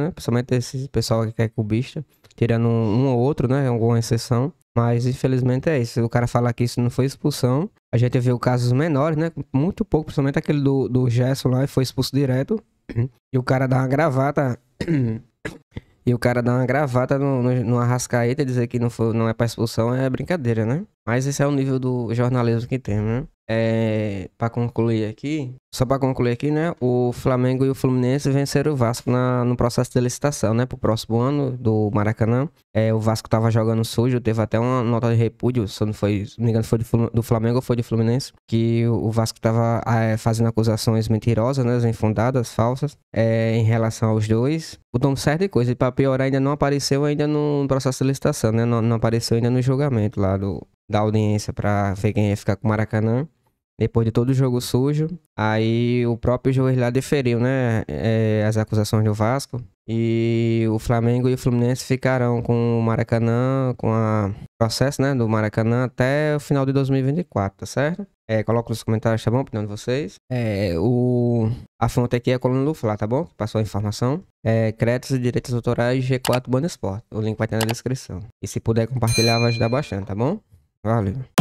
né? Principalmente esse pessoal que quer cubista, tirando um, um ou outro, né? Alguma exceção. Mas infelizmente é isso. O cara falar que isso não foi expulsão. A gente viu casos menores, né? Muito pouco, principalmente aquele do, do Gerson lá, foi expulso direto. E o cara dá uma gravata. E o cara dá uma gravata no, no, no Arrascaeta e dizer que não, foi, não é pra expulsão é brincadeira, né? Mas esse é o nível do jornalismo que tem, né? É, para concluir aqui, só para concluir aqui, né? O Flamengo e o Fluminense venceram o Vasco na, no processo de licitação, né? Pro próximo ano do Maracanã. É, o Vasco tava jogando sujo, teve até uma nota de repúdio, se não foi, se não me engano, foi do, Flamengo ou foi do Fluminense, que o Vasco tava é, fazendo acusações mentirosas, né? Infundadas, falsas, é, em relação aos dois. o tom certo coisa. E pra piorar, ainda não apareceu ainda no processo de licitação, né? Não, não apareceu ainda no julgamento lá do, da audiência para ver quem ia ficar com o Maracanã depois de todo o jogo sujo. Aí o próprio juiz lá deferiu, né, é, as acusações do Vasco. E o Flamengo e o Fluminense ficarão com o Maracanã, com o processo, né, do Maracanã até o final de 2024, tá certo? É, coloca nos comentários, tá bom? Opinião de vocês. É, o... A fonte aqui é a coluna do Fla, tá bom? Passou a informação. É, créditos e direitos autorais G4 Banda Esporte. O link vai estar na descrição. E se puder compartilhar, vai ajudar bastante, tá bom? Valeu.